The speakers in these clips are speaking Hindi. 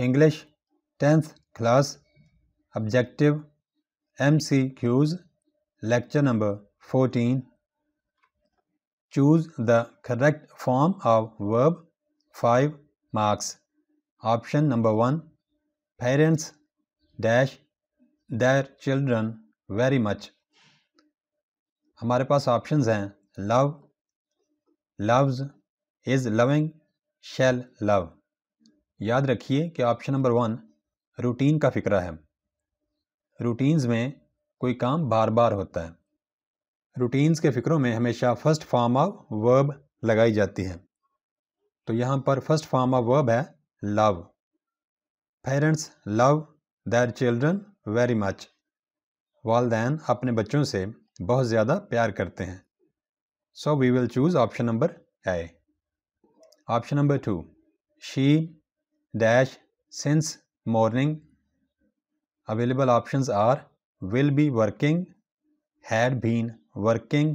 English tenth class objective M C Qs lecture number fourteen choose the correct form of verb five marks option number one parents dash their children very much हमारे पास ऑप्शंस हैं love loves is loving shall love याद रखिए कि ऑप्शन नंबर वन रूटीन का फ़िक्रा है रूटीन्स में कोई काम बार बार होता है रूटीन्स के फ़िक्रों में हमेशा फर्स्ट फॉर्म ऑफ वर्ब लगाई जाती है तो यहाँ पर फर्स्ट फॉर्म ऑफ वर्ब है love parents love their children very much वालदेन अपने बच्चों से बहुत ज़्यादा प्यार करते हैं so we will choose option number A option number two she dash since morning available options are will be working had been working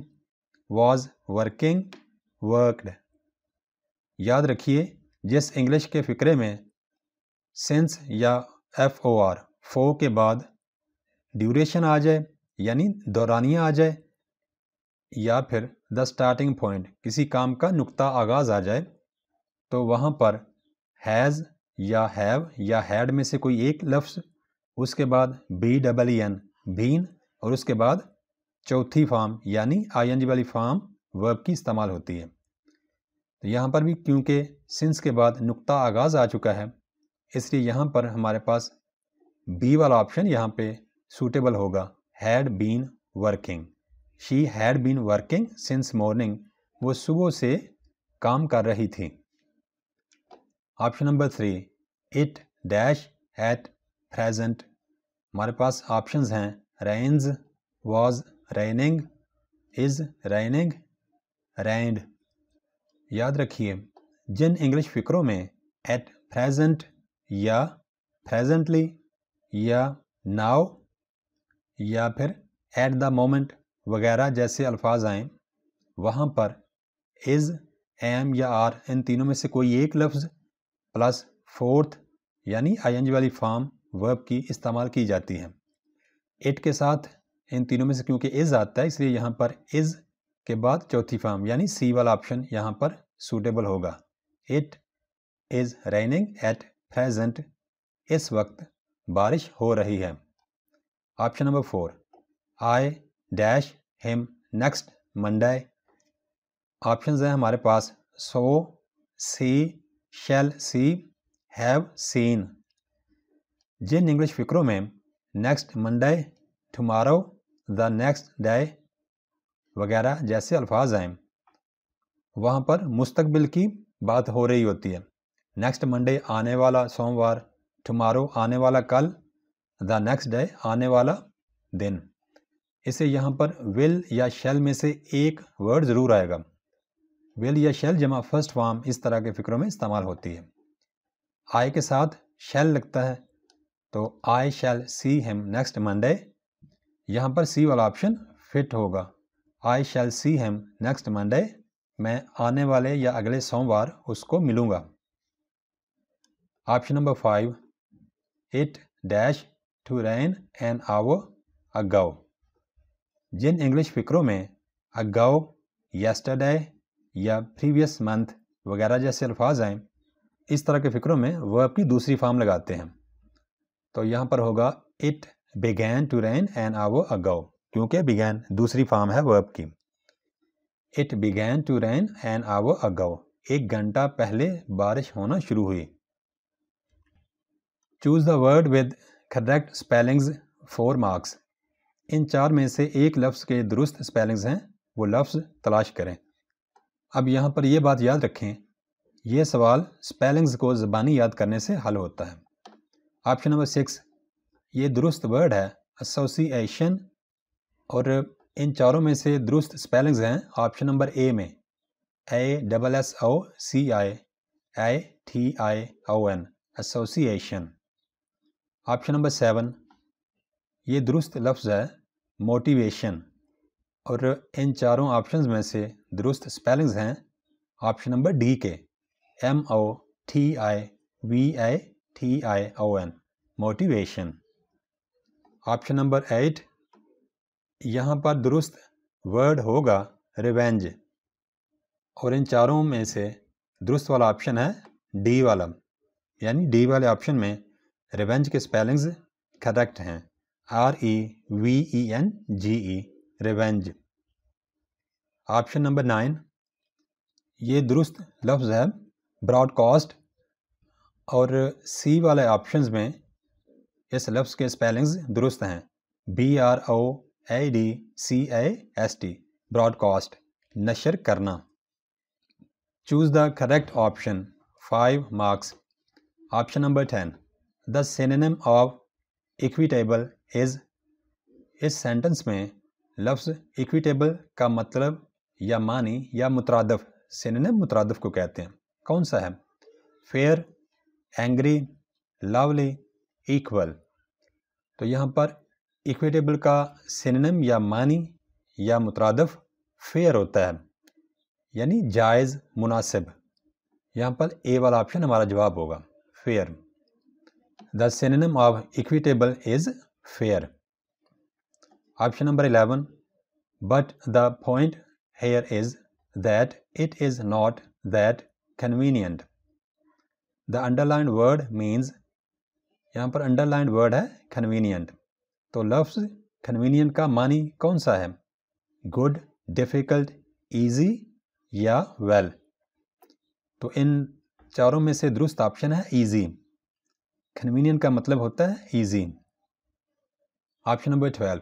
was working worked याद रखिए जिस इंग्लिश के फ़िक्रे में सिंस या एफ ओ आर फो के बाद ड्यूरेशन आ जाए यानी दौरानिया आ जाए या फिर द स्टार्टिंग पॉइंट किसी काम का नुकता आगाज़ आ जाए तो वहाँ पर हैज़ या हैव या हैड में से कोई एक लफ्स उसके बाद B double E N been और उसके बाद चौथी फार्म यानी आई वाली फार्म वर्ब की इस्तेमाल होती है तो यहाँ पर भी क्योंकि सिंस के बाद नुक्ता आगाज़ आ चुका है इसलिए यहाँ पर हमारे पास बी वाला ऑप्शन यहाँ पे सूटेबल होगा had been working she had been working since morning वो सुबह से काम कर रही थी option number three it dash at present हमारे पास ऑप्शंस हैं rains was raining is raining rained याद रखिए जिन इंग्लिश फिक्रों में एट प्रेजेंट या प्रेजेंटली या नाव या फिर एट द मोमेंट वगैरह जैसे अल्फाज आए वहाँ पर इज़ एम या आर इन तीनों में से कोई एक लफ्ज़ प्लस फोर्थ यानी आई वाली फॉर्म वर्ब की इस्तेमाल की जाती है एट के साथ इन तीनों में से क्योंकि इज़ आता है इसलिए यहाँ पर इज़ के बाद चौथी फॉर्म यानी सी वाला ऑप्शन यहाँ पर सूटेबल होगा it is raining at present इस वक्त बारिश हो रही है option number four I dash him next Monday option हैं हमारे पास saw see shall see have seen जिन इंग्लिश फिक्रों में next Monday tomorrow the next day वगैरह जैसे अल्फाज हैं वहाँ पर मुस्तबिल की बात हो रही होती है नेक्स्ट मंडे आने वाला सोमवार टमारो आने वाला कल द नेक्स्ट डे आने वाला दिन इसे यहाँ पर विल या शेल में से एक वर्ड ज़रूर आएगा विल या शेल जमा फर्स्ट फॉर्म इस तरह के फ़िक्रों में इस्तेमाल होती है आई के साथ शैल लगता है तो आई शैल सी हेम नेक्स्ट मंडे यहाँ पर सी वाला ऑप्शन फिट होगा आई शैल सी हेम नेक्स्ट मंडे मैं आने वाले या अगले सोमवार उसको मिलूँगा option number five it dash to rain an hour ago जिन इंग्लिश फिक्रों में अगाओ यस्टरडे या प्रीवियस मंथ वगैरह जैसे अल्फाज हैं इस तरह के फिक्रों में वह अपनी दूसरी फार्म लगाते हैं तो यहाँ पर होगा it began to rain an hour ago क्योंकि बिगैन दूसरी फार्म है वर्ब की it began to rain an hour ago एक घंटा पहले बारिश होना शुरू हुई choose the word with correct spellings four marks इन चार में से एक लफ्ज़ के दुरुस्त स्पेलिंग्स हैं वो लफ्ज़ तलाश करें अब यहाँ पर यह बात याद रखें ये सवाल स्पेलिंग्स को ज़बानी याद करने से हल होता है ऑप्शन नंबर सिक्स ये दुरुस्त वर्ड है एसोसिएशन और इन चारों में से दुरुस्त स्पेलिंग्स हैं ऑप्शन नंबर ए में A double S O C I A T I O N association option number seven ये दुरुस्त लफ्ज़ है मोटिवेशन और इन चारों ऑप्शंस में से दुरुस्त स्पेलिंग्स हैं ऑप्शन नंबर डी के M O T I V I T I O N motivation option number eight यहाँ पर दुरुस्त वर्ड होगा रिवेंज और इन चारों में से दुरुस्त वाला ऑप्शन है डी वाला यानी डी वाले ऑप्शन में रिवेंज के स्पेलिंग्स करेक्ट हैं R E V E N G E revenge option number nine ये दुरुस्त लफ्ज़ है ब्रॉडकास्ट और सी वाले ऑप्शन में इस लफ्ज़ के स्पेलिंग्स दुरुस्त हैं B R O A D C A S T broadcast नशर करना choose the correct option five marks option number ten the synonym of equitable is इस सेंटेंस में लफ्ज़ इक्विटेबल का मतलब या मानी या मुतरदफ़ सिनेम मुतरदफ़ को कहते हैं कौन सा है फेयर एंग्री लवली इक्वल तो यहाँ पर इक्वेटेबल का सिनेम या मानी या मुतरदफ फेयर होता है यानी जायज़ मुनासिब यहाँ पर ए वाला ऑप्शन हमारा जवाब होगा fair the synonym of equitable is fair option number eleven but the point here is that it is not that convenient the underlined word means यहाँ पर अंडरलाइन वर्ड है कन्वीनियंट तो लफ्ज़ कन्वीनियंट का मानी कौन सा है गुड डिफ़िकल्ट ईजी या वेल well? तो इन चारों में से दुरुस्त ऑप्शन है ईजी कन्वीनियंट का मतलब होता है easy option number twelve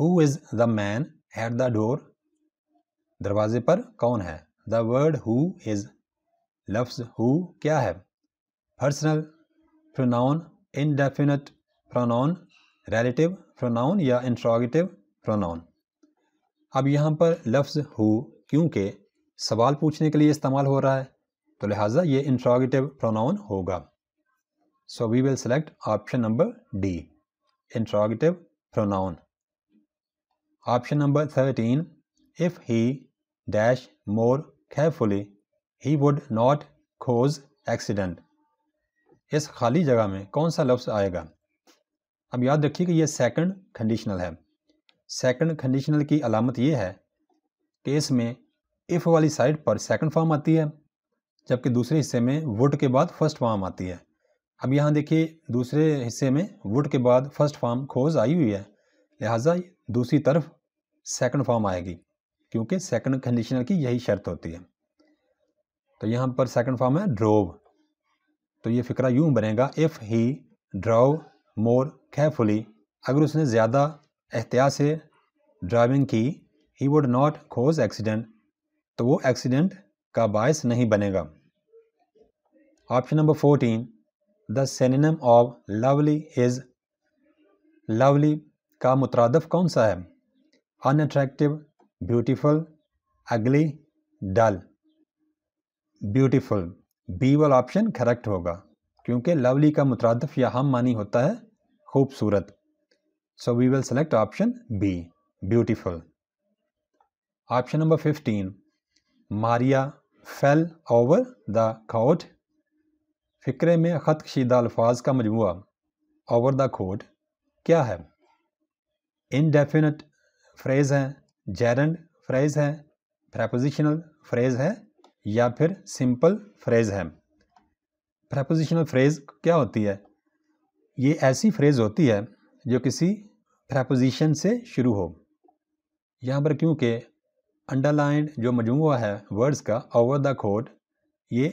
who is the man at the door दरवाजे पर कौन है द वर्ड हु इज़ लफ्ज़ हु क्या है personal pronoun indefinite pronoun relative pronoun या इंट्रोगेटिव प्रोनाउन अब यहाँ पर लफ्ज़ हु क्योंकि सवाल पूछने के लिए इस्तेमाल हो रहा है तो लिहाजा ये इंट्रोगेटिव प्रोनाउन होगा so we will select option number D interrogative pronoun option number thirteen if he dash more carefully he would not cause accident इस खाली जगह में कौन सा लफ्ज़ आएगा अब याद रखिए कि यह सेकंड कंडीशनल है सेकंड कंडीशनल की अलामत यह है कि इसमें इफ़ वाली साइड पर सेकंड फॉर्म आती है जबकि दूसरे हिस्से में वुड के बाद फर्स्ट फॉर्म आती है अब यहाँ देखिए दूसरे हिस्से में वुड के बाद फर्स्ट फॉर्म खोज आई हुई है लिहाजा दूसरी तरफ सेकंड फॉर्म आएगी क्योंकि सेकंड कंडीशनल की यही शर्त होती है तो यहाँ पर सेकंड फॉर्म है ड्रोव तो ये फ़िक्रा यूँ बनेगा if he drove more carefully अगर उसने ज़्यादा एहतियात से ड्राइविंग की he would not cause accident तो वो एक्सीडेंट का बायस नहीं बनेगा option number fourteen the synonym of lovely is lovely का मुतरदफ कौन सा है unattractive beautiful ugly dull beautiful B वाला ऑप्शन करेक्ट होगा क्योंकि लवली का मुतरदफ या हम मानी होता है खूबसूरत so we will select option B beautiful option number fifteen Maria fell over the coat फ़िक्रे में ख़त शीदा अल्फाज का मजमू ओवर द खोट क्या है इनडेफिनट फ्रेज़ हैं जैरन फ्रेज़ है प्रपोजिशनल फ्रेज़ है या फिर सिंपल फ्रेज है प्रपोजिशनल फ्रेज क्या होती है ये ऐसी फ्रेज होती है जो किसी प्रपोजिशन से शुरू हो यहाँ पर क्योंकि अंडरलाइन जो मजमुआ है वर्ड्स का ओवर द कोड ये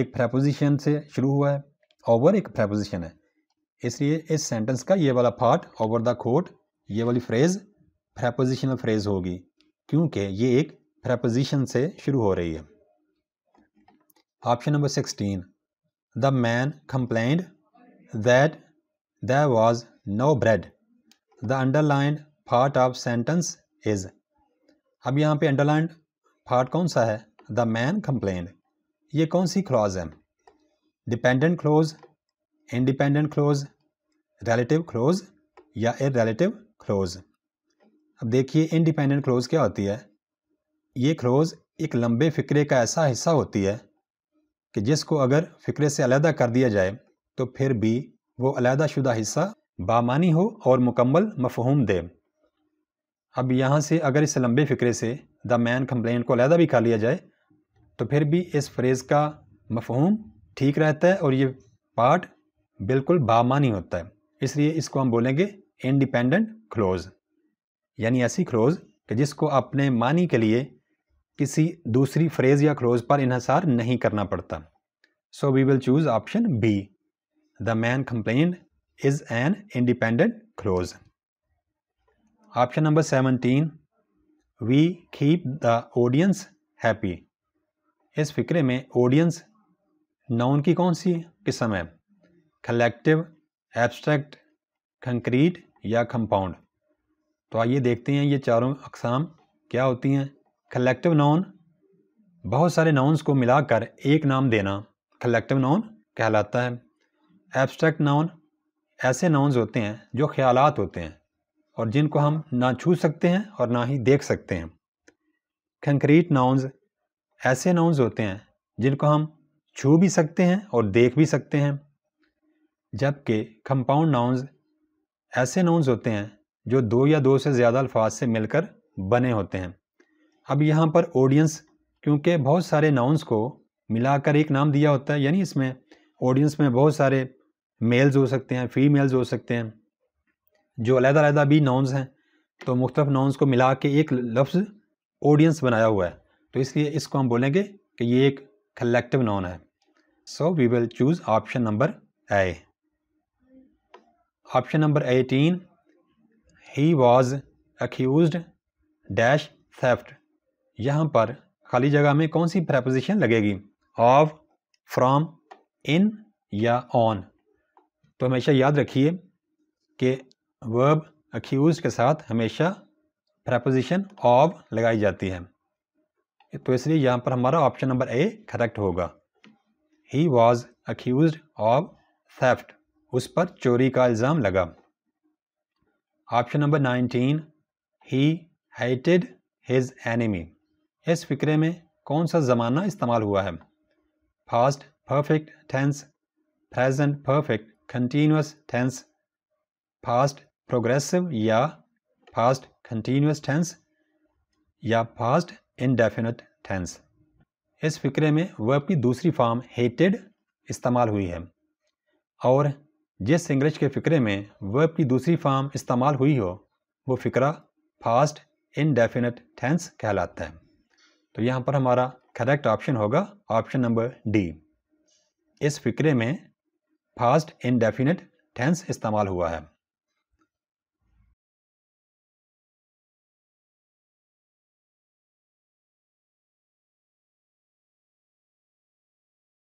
एक प्रपोजिशन से शुरू हुआ है ओवर एक प्रपोजिशन है इसलिए इस सेंटेंस का ये वाला पार्ट ओवर द कोड ये वाली फ्रेज प्रपोजिशनल फ्रेज होगी क्योंकि ये एक प्रपोजिशन से शुरू हो रही है Option number 16. The man complained that there was no bread. The underlined part of sentence is. अब यहाँ पे अंडरलाइंड पार्ट कौन सा है द मैन कंप्लेन ये कौन सी क्लॉज है dependent clause independent clause relative clause या ए रिलेटिव क्लोज अब देखिए इंडिपेंडेंट क्लोज क्या होती है ये क्लोज एक लंबे फिक्रे का ऐसा हिस्सा होती है कि जिसको अगर फ़िक्रे से अलहदा कर दिया जाए तो फिर भी वो अलहदा शुदा हिस्सा बामानी हो और मुकम्मल मफहूम दे अब यहाँ से अगर इस लंबे फ़िक्रे से द मैन कम्प्लेंट को अलहदा भी कर लिया जाए तो फिर भी इस फ्रेज़ का मफहूम ठीक रहता है और ये पार्ट बिल्कुल बामानी होता है इसलिए इसको हम बोलेंगे इंडिपेंडेंट क्लोज़ यानी ऐसी क्लोज़ कि जिसको अपने मानी के लिए किसी दूसरी फ्रेज या क्लोज पर इन्हसार नहीं करना पड़ता so we will choose option B the man complain is an independent clause option number seventeen we keep the audience happy इस फिक्रे में ऑडियंस नाउन की कौन सी किस्म है कलेक्टिव एब्स्ट्रैक्ट कंक्रीट या कंपाउंड तो आइए देखते हैं ये चारों अकसाम क्या होती हैं कलेक्टिव नाउन बहुत सारे नाउन्स को मिलाकर एक नाम देना कलेक्टिव नाउन कहलाता है एब्स्ट्रैक्ट नाउन ऐसे नाउन्स होते हैं जो ख्यालात होते हैं और जिनको हम ना छू सकते हैं और ना ही देख सकते हैं कंक्रीट नाउन्स ऐसे नाउन्स होते हैं जिनको हम छू भी सकते हैं और देख भी सकते हैं जबकि कंपाउंड नाउन्स ऐसे नाउन्स होते हैं जो दो या दो से ज़्यादा अल्फाज से मिलकर बने होते हैं अब यहाँ पर ऑडियंस क्योंकि बहुत सारे नाउंस को मिलाकर एक नाम दिया होता है यानी इसमें ऑडियंस में बहुत सारे मेल्स हो सकते हैं फीमेल्स हो सकते हैं जो अलग-अलग भी नाउंस हैं तो मुख्तफ नाउंस को मिला के एक लफ्ज़ ऑडियंस बनाया हुआ है तो इसलिए इसको हम बोलेंगे कि ये एक कलेक्टिव नाउन है so we will choose option number A option number eighteen he was accused dash theft यहाँ पर खाली जगह में कौन सी प्रपोजिशन लगेगी ऑफ फ्रॉम इन या ऑन तो हमेशा याद रखिए कि वर्ब अक्यूज के साथ हमेशा प्रपोजिशन ऑफ लगाई जाती है तो इसलिए यहाँ पर हमारा ऑप्शन नंबर ए करेक्ट होगा he was accused of theft उस पर चोरी का इल्ज़ाम लगा option number nineteen he hated his enemy इस फ़िक्रे में कौन सा ज़माना इस्तेमाल हुआ है past perfect tense present perfect continuous tense past progressive या फास्ट कंटिन्यूस टेंस या फास्ट इनडेफिनेट टेंस इस फ़िक्रे में वर्ब की दूसरी फॉर्म हेटेड इस्तेमाल हुई है और जिस इंग्लिश के फ़िक्रे में वर्ब की दूसरी फॉर्म इस्तेमाल हुई हो वो फ़िक्रा फास्ट इनडेफिनेट टेंस कहलाता है तो यहाँ पर हमारा करेक्ट ऑप्शन होगा ऑप्शन नंबर डी इस फिक्रे में फास्ट इनडेफिनेट टेंस इस्तेमाल हुआ है